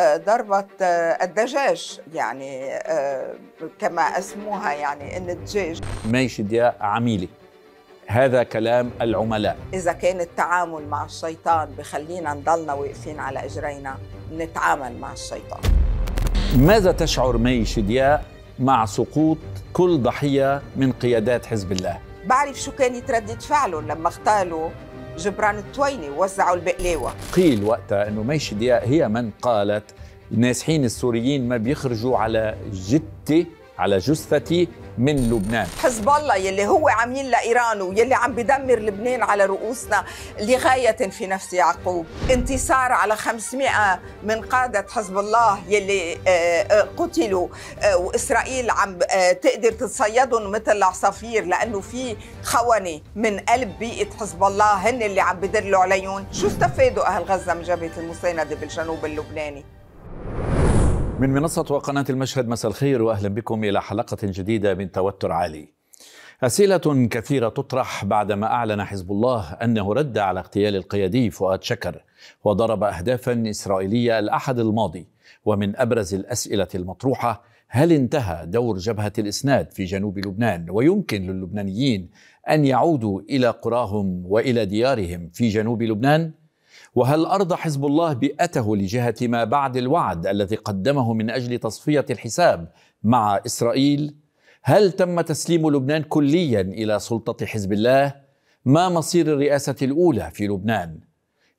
ضربة آه، الدجاج يعني آه، كما اسموها يعني ان الدجاج ماشي يا عميلي هذا كلام العملاء إذا كان التعامل مع الشيطان بخلينا نضلنا واقفين على إجرينا نتعامل مع الشيطان ماذا تشعر مي شدياء مع سقوط كل ضحية من قيادات حزب الله؟ بعرف شو كانت ردة فعلهم لما اغتالوا جبران التويني وزعوا البقلاوة قيل وقتها أنه ميش دياء هي من قالت الناسحين السوريين ما بيخرجوا على جتي على جثتي من لبنان حزب الله يلي هو عاملين لايران ويلي عم بدمر لبنان على رؤوسنا لغايه في نفس يعقوب انتصار على 500 من قاده حزب الله يلي آه، آه، قتلوا آه، واسرائيل عم تقدر تتصيدهم مثل العصافير لانه في خونه من قلب بيئه حزب الله هن اللي عم بدلوا عليهم شو استفادوا اهل غزه من جبهه المسانده بالجنوب اللبناني من منصة وقناة المشهد مساء الخير وأهلا بكم إلى حلقة جديدة من توتر عالي أسئلة كثيرة تطرح بعدما أعلن حزب الله أنه رد على اغتيال القيادي فؤاد شكر وضرب أهدافا إسرائيلية الأحد الماضي ومن أبرز الأسئلة المطروحة هل انتهى دور جبهة الإسناد في جنوب لبنان ويمكن للبنانيين أن يعودوا إلى قراهم وإلى ديارهم في جنوب لبنان؟ وهل أرضى حزب الله بيئته لجهة ما بعد الوعد الذي قدمه من أجل تصفية الحساب مع إسرائيل؟ هل تم تسليم لبنان كليا إلى سلطة حزب الله؟ ما مصير الرئاسة الأولى في لبنان؟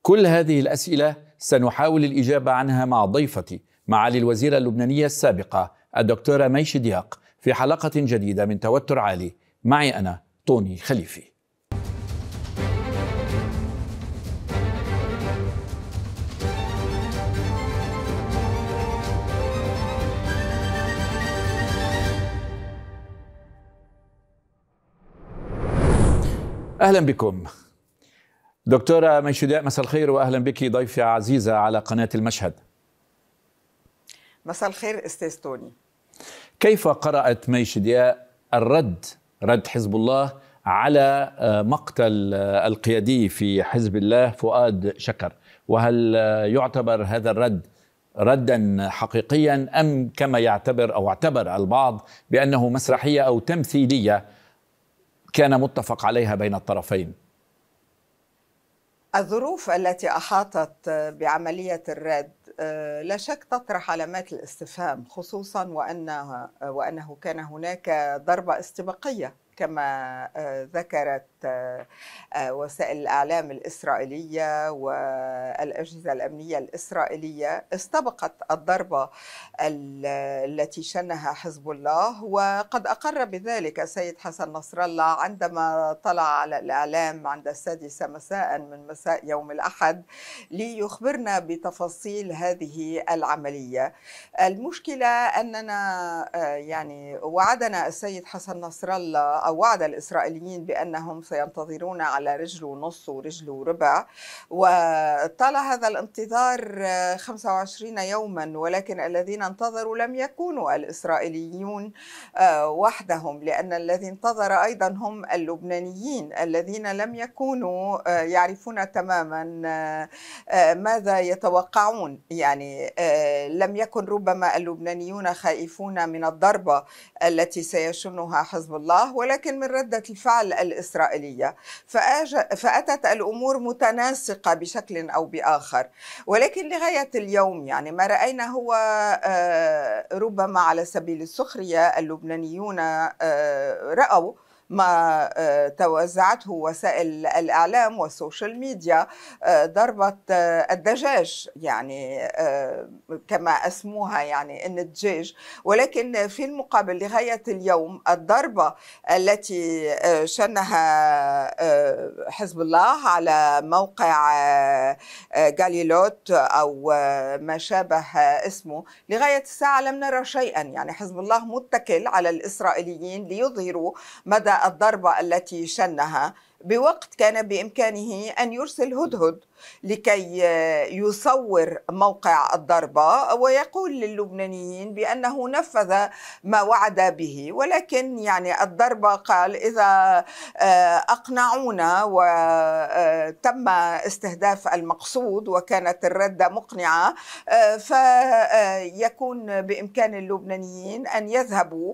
كل هذه الأسئلة سنحاول الإجابة عنها مع ضيفتي معالي الوزيرة اللبنانية السابقة الدكتورة ميش دياق في حلقة جديدة من توتر عالي معي أنا طوني خليفي اهلا بكم دكتوره من شداء مساء الخير واهلا بك ضيفي عزيزه على قناه المشهد مساء الخير استاذ توني كيف قرات مي شدياء الرد رد حزب الله على آه، مقتل آه، القيادي في حزب الله فؤاد شكر وهل آه، يعتبر هذا الرد ردا حقيقيا ام كما يعتبر او اعتبر البعض بانه مسرحيه او تمثيليه كان متفق عليها بين الطرفين الظروف التي احاطت بعمليه الرد آه، لا شك تطرح علامات الاستفهام خصوصا وانه وانه كان هناك ضربه استباقيه كما آه، ذكرت آه، وسائل الإعلام الإسرائيلية والأجهزة الأمنية الإسرائيلية استبقت الضربة التي شنها حزب الله وقد أقر بذلك السيد حسن نصر الله عندما طلع على الإعلام عند السادسة مساء من مساء يوم الأحد ليخبرنا بتفاصيل هذه العملية المشكلة أننا آه، يعني وعدنا السيد حسن نصر الله أو وعد الإسرائيليين بأنهم سينتظرون على رجل ونص ورجل وربع وطال هذا الانتظار 25 آه، يوما ولكن الذين انتظروا لم يكونوا الإسرائيليون آه، وحدهم لأن الذي انتظر أيضا هم اللبنانيين الذين لم يكونوا آه، يعرفون تماما ماذا يتوقعون يعني لم يكن ربما اللبنانيون خائفون من الضربة التي سيشنها حزب الله ولكن من ردة الفعل الإسرائيلية الاسرائيليه فأتت الأمور متناسقة بشكل أو بآخر ولكن لغاية اليوم يعني ما رأينا هو آه، ربما على سبيل السخرية اللبنانيون آه، رأوا ما آه، توزعته وسائل الإعلام والسوشيال ميديا آه، ضربة آه، الدجاج يعني كما أسموها يعني ان الدجاج ولكن في المقابل لغاية اليوم الضربة التي شنها حزب الله على موقع جاليلوت أو ما شابه اسمه لغاية الساعة لم نرى شيئا يعني حزب الله متكل على الإسرائيليين ليظهروا مدى الضربة التي شنها بوقت كان بإمكانه أن يرسل هدهد لكي يصور موقع الضربة ويقول للبنانيين بأنه نفذ ما وعد به ولكن يعني الضربة قال إذا آه، أقنعونا وتم آه، استهداف المقصود وكانت الردة مقنعة آه، فيكون بإمكان اللبنانيين أن يذهبوا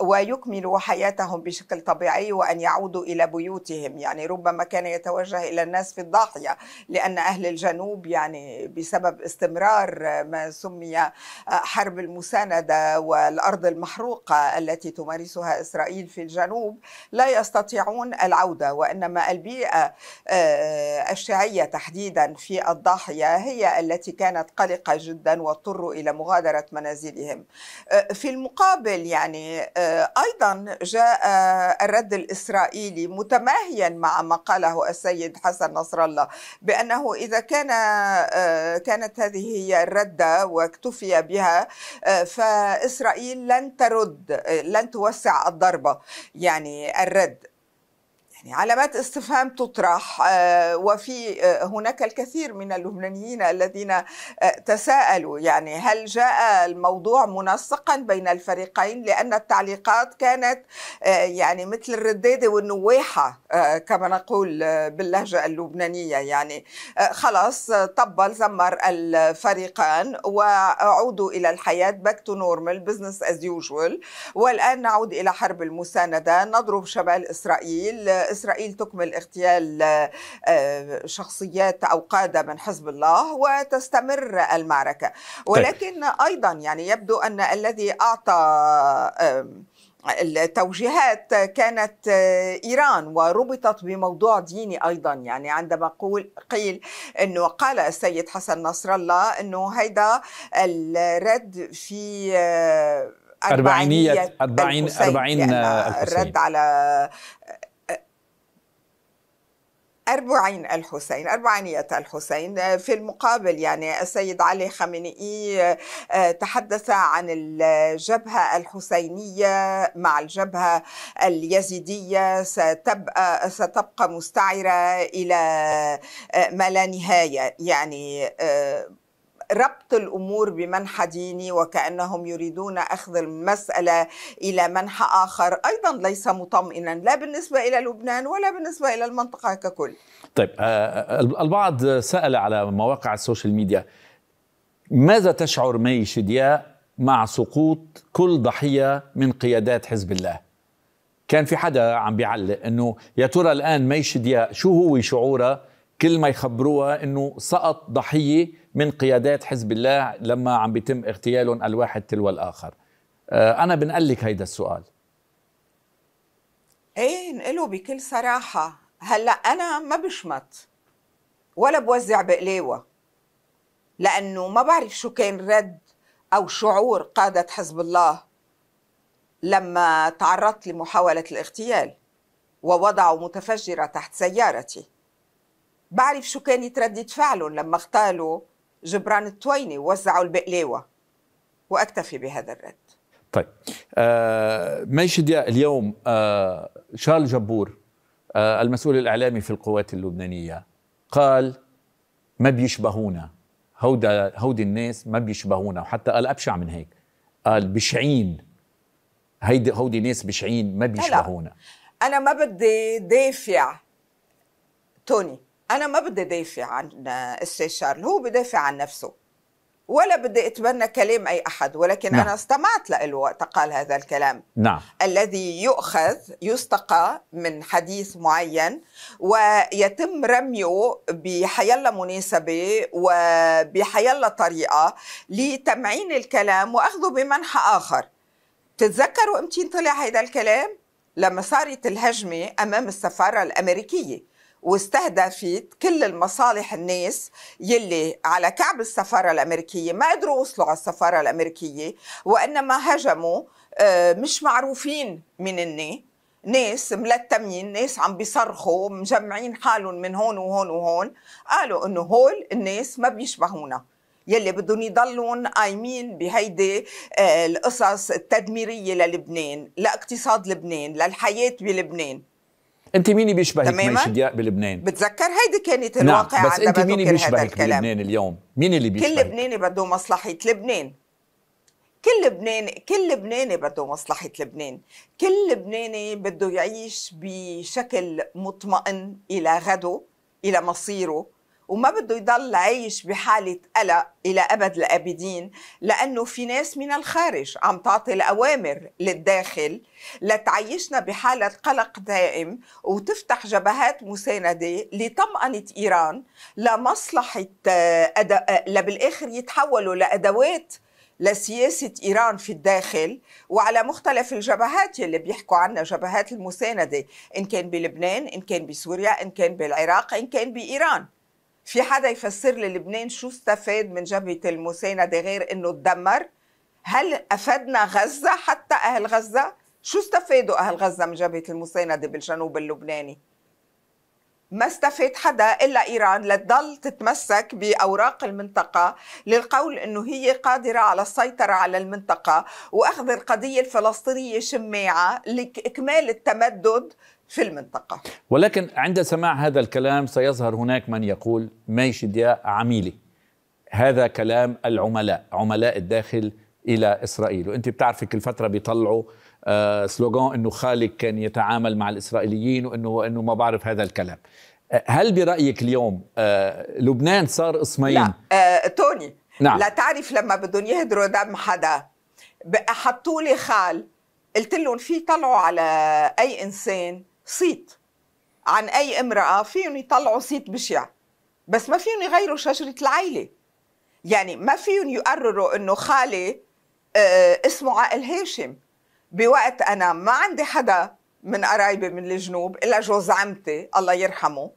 ويكملوا حياتهم بشكل طبيعي وأن يعودوا إلى بيوتهم يعني ربما كان يتوجه إلى الناس في الضاحية لأن أهل الجنوب يعني بسبب استمرار ما سمي حرب المساندة والأرض المحروقة التي تمارسها إسرائيل في الجنوب لا يستطيعون العودة وإنما البيئة آه، الشيعية تحديدا في الضاحية هي التي كانت قلقة جدا واضطروا إلى مغادرة منازلهم آه، في المقابل يعني آه، ايضا جاء آه، الرد الاسرائيلي متماهيا مع ما قاله السيد حسن نصر الله بانه اذا كان آه، كانت هذه هي الرده واكتفي بها فاسرائيل لن ترد لن توسع الضربه يعني الرد يعني علامات استفهام تطرح آه، وفي آه، هناك الكثير من اللبنانيين الذين آه، تساءلوا يعني هل جاء الموضوع منسقا بين الفريقين لأن التعليقات كانت يعني مثل الردادة والنويحه كما نقول باللهجة اللبنانية يعني خلاص طبل زمر الفريقان وعودوا إلى الحياة باك تو نورمال بزنس از يوجوال والآن نعود إلى حرب المساندة نضرب شمال إسرائيل إسرائيل تكمل اغتيال آه، شخصيات أو قادة من حزب الله وتستمر المعركة طيب. ولكن أيضا يعني يبدو أن الذي أعطى التوجيهات كانت آه، ايران وربطت بموضوع ديني ايضا يعني عندما قول قيل انه قال السيد حسن نصر الله انه هيدا الرد في آه، أربعينية أربعين أربعين الرد على أربعين الحسين أربعينية الحسين آه، في المقابل يعني السيد علي خامنئي آه، آه، تحدث عن الجبهة الحسينية مع الجبهة اليزيدية ستبقى, ستبقى مستعرة إلى ما لا نهاية يعني ربط الامور بمنحى ديني وكانهم يريدون اخذ المساله الى منحى اخر ايضا ليس مطمئنا لا بالنسبه الى لبنان ولا بالنسبه الى المنطقه ككل. طيب آه، آه، البعض سال على مواقع السوشيال ميديا ماذا تشعر مي شدياء مع سقوط كل ضحيه من قيادات حزب الله؟ كان في حدا عم بيعلق انه يا ترى الان مي شدياء شو هو شعوره كل ما يخبروها انه سقط ضحيه من قيادات حزب الله لما عم بيتم اغتيالهم الواحد تلو الاخر آه، انا بنقلك هيدا السؤال ايه نقله بكل صراحه هلا انا ما بشمت ولا بوزع بقلاوه لانه ما بعرف شو كان رد او شعور قاده حزب الله لما تعرضت لمحاوله الاغتيال ووضعوا متفجره تحت سيارتي بعرف شو كان يتردد فعلهم لما اغتالوا جبران الطويني ووزعوا البقلاوه واكتفي بهذا الرد طيب آه ميشي ضياء اليوم آه شارل جبور آه المسؤول الاعلامي في القوات اللبنانيه قال ما بيشبهونا هودا هودي الناس ما بيشبهونا وحتى قال ابشع من هيك قال بشعين هيدي هودي ناس بشعين ما بيشبهونا انا ما بدي دافع توني انا ما بدي دافع عن استاذ شارل هو بدافع عن نفسه ولا بدي اتبنى كلام اي احد ولكن نعم. انا استمعت له وقت قال هذا الكلام نعم. الذي يؤخذ يستقى من حديث معين ويتم رميه بحيلا مناسبه وبحيلا طريقه لتمعين الكلام واخذه بمنحى اخر تتذكروا امتى طلع هذا الكلام لما صارت الهجمه امام السفاره الامريكيه واستهدفت كل المصالح الناس يلي على كعب السفارة الأمريكية ما قدروا وصلوا على السفارة الأمريكية وإنما هجموا آه، مش معروفين من الني ناس ملتمين ناس عم بيصرخوا مجمعين حالهم من هون وهون وهون قالوا انه هول الناس ما بيشبهونا يلي بدهم يضلون قايمين بهيدي آه، القصص التدميريه للبنان لاقتصاد لبنان للحياه بلبنان انت مين بيشبهك ماشي دياب بلبنان بتذكر هيدي كانت الواقع نعم. بس انت مين بيشبهك بلبنان اليوم مين اللي بيشبهك كل لبناني بده مصلحه لبنان كل لبنان كل لبناني بده مصلحة لبنان، كل لبناني بده يعيش بشكل مطمئن إلى غده إلى مصيره وما بده يضل عايش بحالة قلق إلى أبد الآبدين لأنه في ناس من الخارج عم تعطي الأوامر للداخل لتعيشنا بحالة قلق دائم وتفتح جبهات مساندة لطمأنة إيران لمصلحة آه، أد... آه، لبالآخر يتحولوا لأدوات لسياسة إيران في الداخل وعلى مختلف الجبهات اللي بيحكوا عنها جبهات المساندة إن كان بلبنان إن كان بسوريا إن كان بالعراق إن كان بإيران في حدا يفسر لي لبنان شو استفاد من جبهه المسانده غير انه تدمر هل افادنا غزه حتى اهل غزه؟ شو استفادوا اهل غزه من جبهه المسانده بالجنوب اللبناني؟ ما استفاد حدا الا ايران لتضل تتمسك باوراق المنطقه للقول انه هي قادره على السيطره على المنطقه واخذ القضيه الفلسطينيه شماعه لاكمال التمدد في المنطقه. ولكن عند سماع هذا الكلام سيظهر هناك من يقول ميشديا عميلي. هذا كلام العملاء، عملاء الداخل الى اسرائيل، وانت بتعرفي كل فتره بيطلعوا آه، سلوغان انه خالد كان يتعامل مع الاسرائيليين وانه انه ما بعرف هذا الكلام آه، هل برايك اليوم آه، لبنان صار اسمين لا آه، توني نعم. لا تعرف لما بدهم يهدروا دم حدا حطوا لي خال قلت لهم في طلعوا على اي انسان صيت عن اي امراه فيهم يطلعوا صيت بشع بس ما فيهم يغيروا شجره العيله يعني ما فيهم يقرروا انه خالي آه اسمه عائل هاشم بوقت انا ما عندي حدا من قرايبي من الجنوب الا جوز عمتي الله يرحمه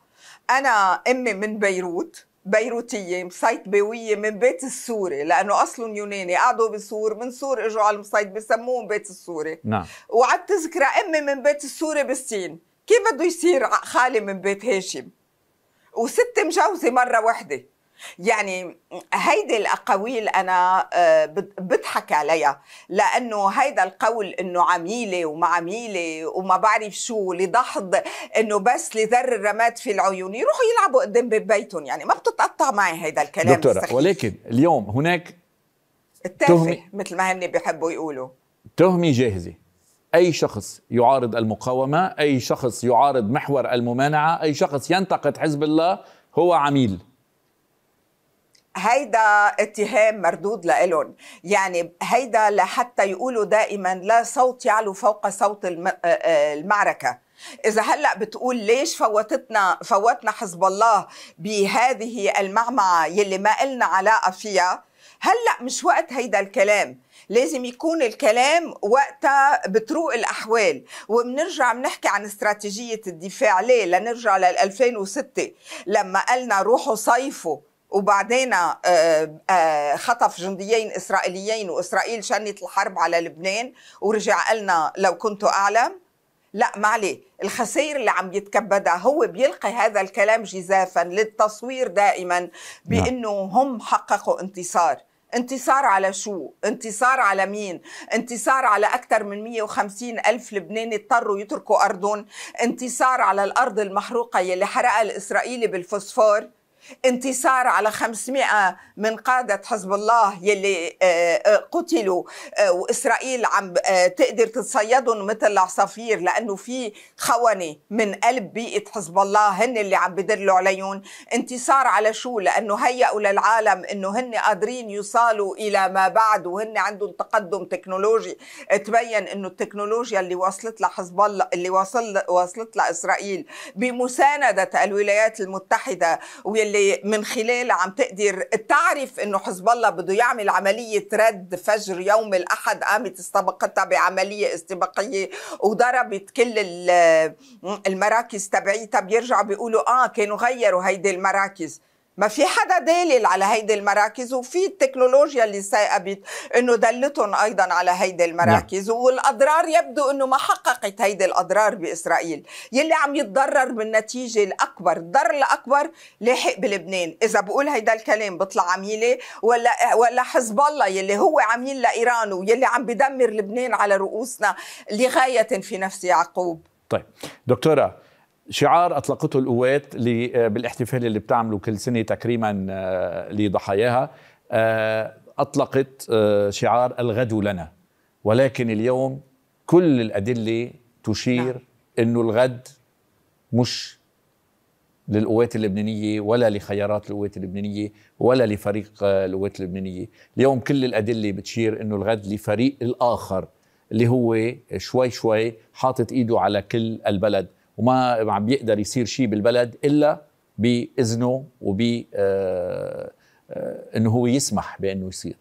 انا امي من بيروت بيروتية مصيتبوية من بيت السوري لأنه أصلهم يوناني قعدوا بسور من سور إجوا على المصيد بسموهم بيت السوري نعم وعد تذكرى أمي من بيت السوري بالسين كيف بده يصير خالي من بيت هاشم وست مجوزة مرة واحده يعني هيدي الأقاويل أنا آه، بضحك عليها لأنه هيدا القول أنه عميلة وما عميلة وما بعرف شو لدحض أنه بس لذر الرماد في العيون يروحوا يلعبوا قدام بيتهم يعني ما بتتقطع معي هيدا الكلام دكتورة السخيف. ولكن اليوم هناك التافه مثل ما هن بيحبوا يقولوا تهمي جاهزة أي شخص يعارض المقاومة أي شخص يعارض محور الممانعة أي شخص ينتقد حزب الله هو عميل هيدا اتهام مردود لإلهم يعني هيدا لحتى يقولوا دائما لا صوت يعلو فوق صوت آه، آه، المعركة إذا هلا بتقول ليش فوتتنا فوتنا حزب الله بهذه المعمعة يلي ما إلنا علاقة فيها هلا مش وقت هيدا الكلام لازم يكون الكلام وقتها بتروق الاحوال وبنرجع بنحكي عن استراتيجيه الدفاع ليه لنرجع لل 2006 لما قالنا روحوا صيفوا وبعدين آه، آه، آه، خطف جنديين اسرائيليين واسرائيل شنت الحرب على لبنان ورجع قالنا لو كنت اعلم لا ما عليه الخسائر اللي عم يتكبدها هو بيلقي هذا الكلام جزافا للتصوير دائما نعم. بانه هم حققوا انتصار انتصار على شو؟ انتصار على مين؟ انتصار على أكثر من 150 ألف لبناني اضطروا يتركوا أرضهم انتصار على الأرض المحروقة يلي حرقها الإسرائيلي بالفوسفور انتصار على 500 من قادة حزب الله يلي آه، آه، قتلوا آه، وإسرائيل عم تقدر تتصيدهم مثل العصافير لأنه في خونة من قلب بيئة حزب الله هن اللي عم بدلوا عليهم انتصار على شو لأنه هيئوا للعالم أنه هن قادرين يوصلوا إلى ما بعد وهن عندهم تقدم تكنولوجي تبين أنه التكنولوجيا اللي وصلت لحزب الله اللي وصل وصلت لإسرائيل بمساندة الولايات المتحدة واللي اللي من خلاله عم تقدر تعرف انه حزب الله بده يعمل عمليه رد فجر يوم الاحد قامت استبقتها بعمليه استباقيه وضربت كل المراكز تبعيتها بيرجعوا بيقولوا اه كانوا غيروا هيدي المراكز ما في حدا دالل على هيدي المراكز وفي التكنولوجيا اللي سيأبت انه دلتهم ايضا على هيدي المراكز نعم. والاضرار يبدو انه ما حققت هيدي الاضرار باسرائيل يلي عم يتضرر بالنتيجه الاكبر الضرر الاكبر لاحق بلبنان اذا بقول هيدا الكلام بطلع عميله ولا ولا حزب الله يلي هو عميل لايران ويلي عم بدمر لبنان على رؤوسنا لغايه في نفس يعقوب طيب دكتوره شعار اطلقته القوات آه، بالاحتفال اللي بتعمله كل سنه تكريما آه، لضحاياها آه، اطلقت شعار الغد لنا ولكن اليوم كل الادله تشير نعم. انه الغد مش للقوات اللبنانيه ولا لخيارات القوات اللبنانيه ولا لفريق القوات اللبنانيه، اليوم كل الادله بتشير انه الغد لفريق الاخر اللي هو شوي شوي حاطط ايده على كل البلد، وما عم بيقدر يصير شيء بالبلد الا باذنه وب آه، آه، انه هو يسمح بانه يصير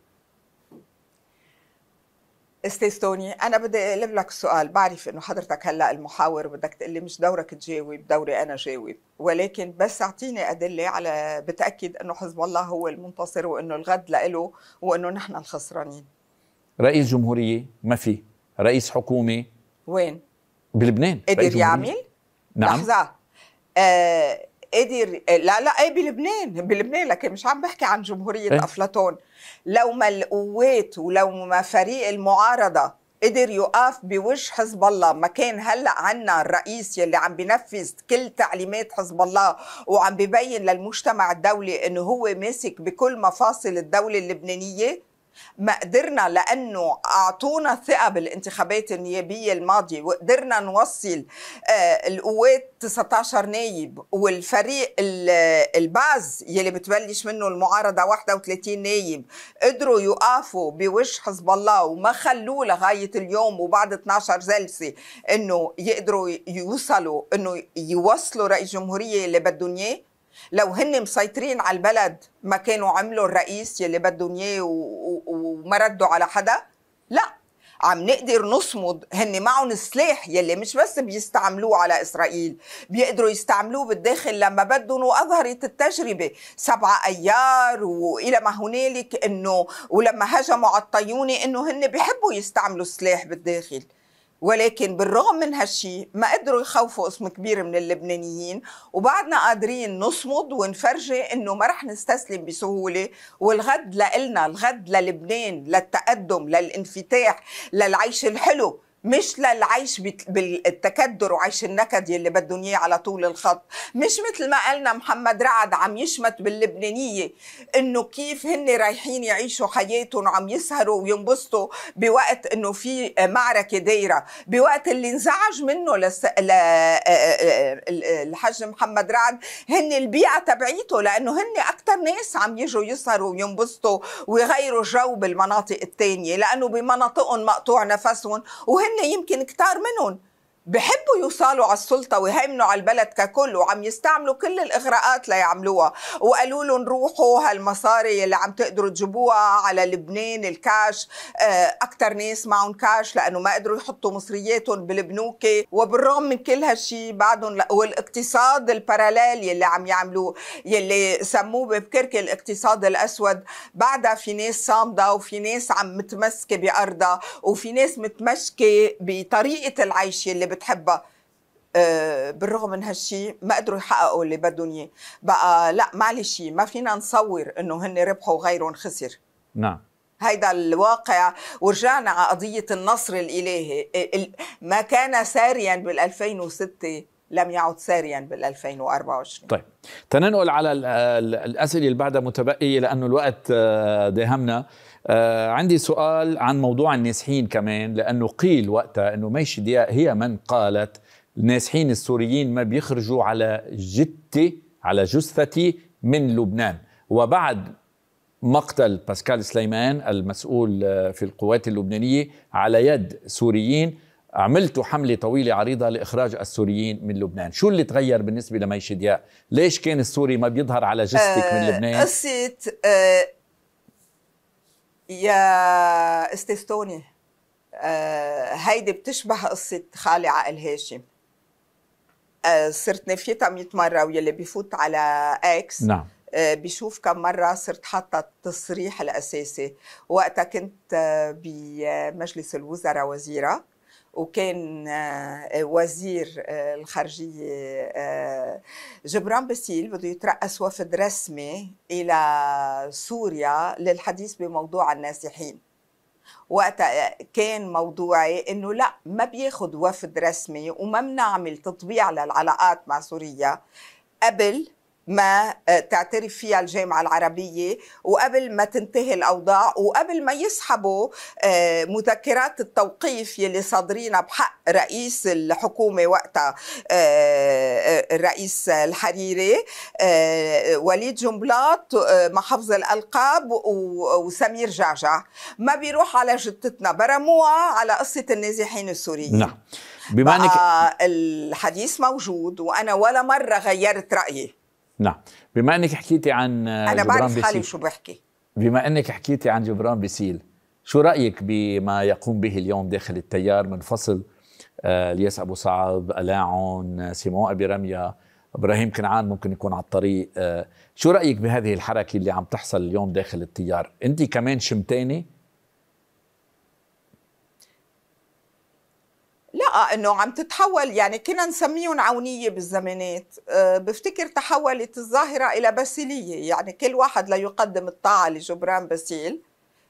استاذ توني انا بدي اقلب لك سؤال بعرف انه حضرتك هلا المحاور بدك تقلي مش دورك تجاوب دوري انا جاوب ولكن بس اعطيني ادله على بتاكد انه حزب الله هو المنتصر وانه الغد لإله وانه نحن الخسرانين رئيس جمهوريه ما في رئيس حكومه وين بلبنان قدر يعمل نعم لحظه آه،, آه لا لا ايه بلبنان بلبنان لكن مش عم بحكي عن جمهوريه إيه؟ افلاطون لو ما القوات ولو ما فريق المعارضه قدر يقف بوجه حزب الله ما كان هلا عنا الرئيس يلي عم بينفذ كل تعليمات حزب الله وعم ببين للمجتمع الدولي انه هو ماسك بكل مفاصل الدوله اللبنانيه ما قدرنا لانه اعطونا الثقه بالانتخابات النيابيه الماضيه وقدرنا نوصل آه، القوات 19 نايب والفريق الباز يلي بتبلش منه المعارضه 31 نايب قدروا يوقفوا بوجه حزب الله وما خلوه لغايه اليوم وبعد 12 جلسه انه يقدروا يوصلوا انه يوصلوا رئيس جمهوريه اللي بدهم اياه لو هن مسيطرين على البلد ما كانوا عملوا الرئيس يلي بدهم اياه وما ردوا على حدا لا عم نقدر نصمد هن معهم السلاح يلي مش بس بيستعملوه على اسرائيل بيقدروا يستعملوه بالداخل لما بدهم واظهرت التجربه سبعة ايار والى ما هنالك انه ولما هجموا على الطيونه انه هن بيحبوا يستعملوا السلاح بالداخل ولكن بالرغم من هالشي ما قدروا يخوفوا قسم كبير من اللبنانيين وبعدنا قادرين نصمد ونفرجي انه ما رح نستسلم بسهوله والغد لنا الغد للبنان للتقدم للانفتاح للعيش الحلو مش للعيش بالتكدر وعيش النكد يلي بدهم اياه على طول الخط مش مثل ما قالنا محمد رعد عم يشمت باللبنانيه انه كيف هن رايحين يعيشوا حياتهم وعم يسهروا وينبسطوا بوقت انه في معركه دايره بوقت اللي انزعج منه لس... ل... الحاج محمد رعد هن البيئه تبعيته لانه هن اكثر ناس عم يجوا يسهروا وينبسطوا ويغيروا جو بالمناطق الثانيه لانه بمناطقهم مقطوع نفسهم وهن عندنا يمكن كتار منهم بحبوا يوصلوا على السلطة ويهيمنوا على البلد ككل وعم يستعملوا كل الإغراءات ليعملوها وقالوا لهم روحوا هالمصاري اللي عم تقدروا تجيبوها على لبنان الكاش آه، أكتر ناس معهم كاش لأنه ما قدروا يحطوا مصرياتهم بالبنوك وبالرغم من كل هالشي بعدهم والاقتصاد الباراليل يلي عم يعملوه يلي سموه ببكرك الاقتصاد الأسود بعدها في ناس صامدة وفي ناس عم متمسكة بأرضها وفي ناس متمسكة بطريقة العيش يلي بتحبها آه، بالرغم من هالشيء ما قدروا يحققوا اللي بدهم اياه بقى لا معلش ما فينا نصور انه هن ربحوا وغيرهم خسر نعم هيدا الواقع ورجعنا على قضية النصر الإلهي ما كان ساريا بال 2006 لم يعد ساريا بال 2024 طيب تننقل على الاسئله اللي بعدها متبقيه لانه الوقت آه، داهمنا آه، عندي سؤال عن موضوع النازحين كمان لانه قيل وقتها انه ميشي دياء هي من قالت النازحين السوريين ما بيخرجوا على جتي على جثتي من لبنان وبعد مقتل باسكال سليمان المسؤول آه، في القوات اللبنانيه على يد سوريين عملتوا حملة طويلة عريضة لإخراج السوريين من لبنان شو اللي تغير بالنسبة لميشي ضياء ليش كان السوري ما بيظهر على جستك من آه، لبنان قصة آه يا استفتوني آه هيدي بتشبه قصة خالي عقل هاشم آه، صرت نفيتها 100 مرة واللي بيفوت على اكس نعم آه، بشوف كم مرة صرت حاطة التصريح الأساسي وقتها كنت بمجلس الوزراء وزيرة وكان آه، وزير آه، الخارجية آه، جبران باسيل بده يترأس وفد رسمي إلى سوريا للحديث بموضوع النازحين وقتها كان موضوعي انه لا ما بياخذ وفد رسمي وما بنعمل تطبيع للعلاقات مع سوريا قبل ما آه، تعترف فيها الجامعة العربية وقبل ما تنتهي الأوضاع وقبل ما يسحبوا آه، مذكرات التوقيف يلي صادرينها بحق رئيس الحكومة وقتها آه، الرئيس الحريري وليد جنبلاط محافظ الألقاب وسمير جعجع ما بيروح على جدتنا برموها على قصة النازحين السوريين نعم بما انك الحديث موجود وانا ولا مره غيرت رايي نعم بما انك حكيتي عن آه، انا بعرف حالي شو بحكي بما انك حكيتي عن جبران بيسيل شو رايك بما يقوم به اليوم داخل التيار من فصل آه، الياس ابو صعب الاعون سيمون ابي رميا ابراهيم كنعان ممكن يكون على الطريق آه، شو رايك بهذه الحركه اللي عم تحصل اليوم داخل التيار انت كمان شمتاني لا انه عم تتحول يعني كنا نسميهم عونيه بالزمانات آه، بفتكر تحولت الظاهره الى باسيليه يعني كل واحد ليقدم الطاعه لجبران باسيل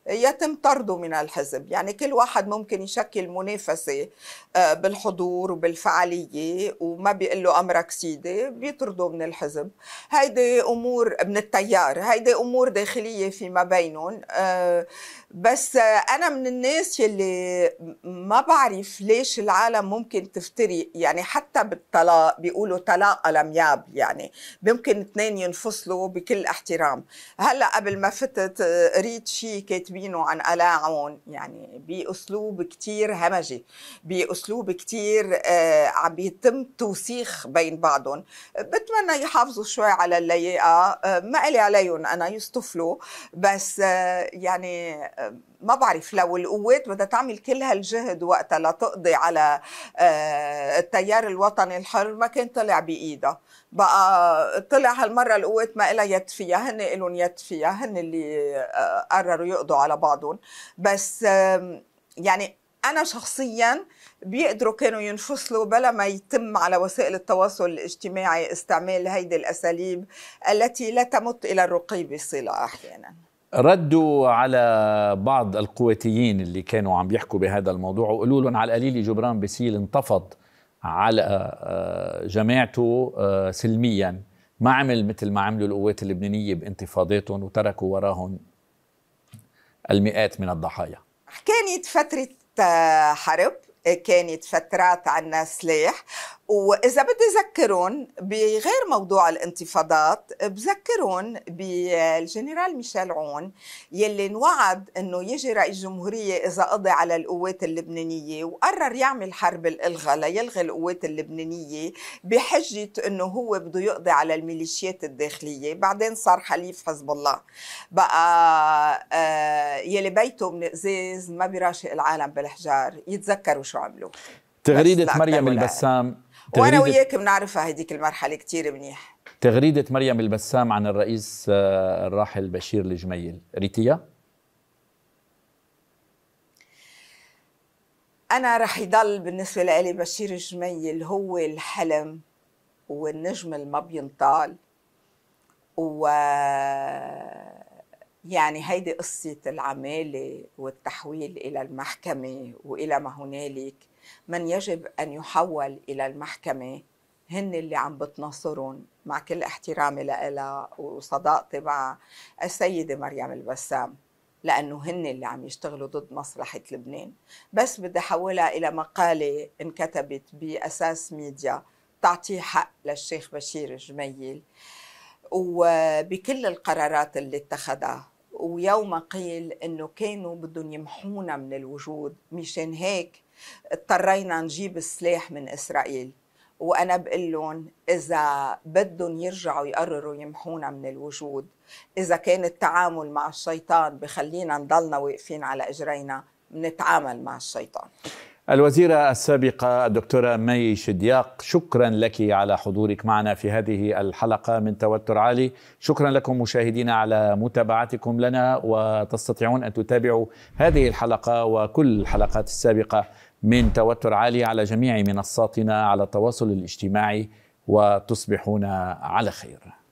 يتم طرده من الحزب يعني كل واحد ممكن يشكل منافسة آه، بالحضور وبالفعالية وما بيقول له أمرك سيدي بيطرده من الحزب هيدي أمور من التيار هيدي أمور داخلية فيما بينهم آه، بس أنا من الناس يلي ما بعرف ليش العالم ممكن تفتري يعني حتى بالطلاق بيقولوا طلاق ياب يعني ممكن اثنين ينفصلوا بكل احترام هلأ قبل ما فتت قريت آه، شيء كاتب بينه عن قلاعون يعني بأسلوب كتير همجي بأسلوب كتير آه، عم بيتم توسيخ بين بعضهم بتمنى يحافظوا شوي على اللياقة آه، ما إلي عليهم أنا يصطفلوا بس آه، يعني ما بعرف لو القوات بدها تعمل كل هالجهد وقتها لتقضي على آه، التيار الوطني الحر ما كان طلع بايدها بقى طلع هالمره القوات ما لها يد فيها هن لهم يد فيها هن اللي آه، قرروا يقضوا على بعضهم بس يعني انا شخصيا بيقدروا كانوا ينفصلوا بلا ما يتم على وسائل التواصل الاجتماعي استعمال هيدي الاساليب التي لا تمت الى الرقي صله احيانا ردوا على بعض القويتيين اللي كانوا عم يحكوا بهذا الموضوع وقالوا لهم على القليل جبران بسيل انتفض على آه، جماعته آه، سلميا ما عمل مثل ما عملوا القوات اللبنانية بانتفاضاتهم وتركوا وراهم المئات من الضحايا كانت فترة آه، حرب كانت فترات عنا سلاح وإذا بدي ذكرهم بغير موضوع الانتفاضات بذكرهم بالجنرال ميشيل عون يلي انوعد انه يجي رئيس جمهورية إذا قضي على القوات اللبنانية وقرر يعمل حرب الإلغاء ليلغي القوات اللبنانية بحجة انه هو بده يقضي على الميليشيات الداخلية بعدين صار حليف حزب الله بقى آه، يلي بيته من ما بيراشق العالم بالحجار يتذكروا شو عملوا تغريدة مريم البسام وانا وياك بنعرفها هذيك المرحله كثير منيح تغريده مريم البسام عن الرئيس آه، الراحل بشير الجميل ريتيا انا رح يضل بالنسبه لالي بشير الجميل هو الحلم والنجم اللي ما بينطال و يعني هيدي قصة العمالة والتحويل إلى المحكمة وإلى ما هنالك من يجب أن يحول إلى المحكمة هن اللي عم بتناصرهم مع كل احترامي لها وصداقتي مع السيدة مريم البسام لأنه هن اللي عم يشتغلوا ضد مصلحة لبنان بس بدي أحولها إلى مقالة انكتبت بأساس ميديا تعطيه حق للشيخ بشير الجميل وبكل القرارات اللي اتخذها ويوم قيل انه كانوا بدهم يمحونا من الوجود مشان هيك اضطرينا نجيب السلاح من اسرائيل وانا بقول لهم اذا بدهم يرجعوا يقرروا يمحونا من الوجود اذا كان التعامل مع الشيطان بخلينا نضلنا واقفين على اجرينا نتعامل مع الشيطان الوزيرة السابقة الدكتورة مي شدياق شكرا لك على حضورك معنا في هذه الحلقة من توتر عالي شكرا لكم مشاهدينا على متابعتكم لنا وتستطيعون أن تتابعوا هذه الحلقة وكل الحلقات السابقة من توتر عالي على جميع منصاتنا على التواصل الاجتماعي وتصبحون على خير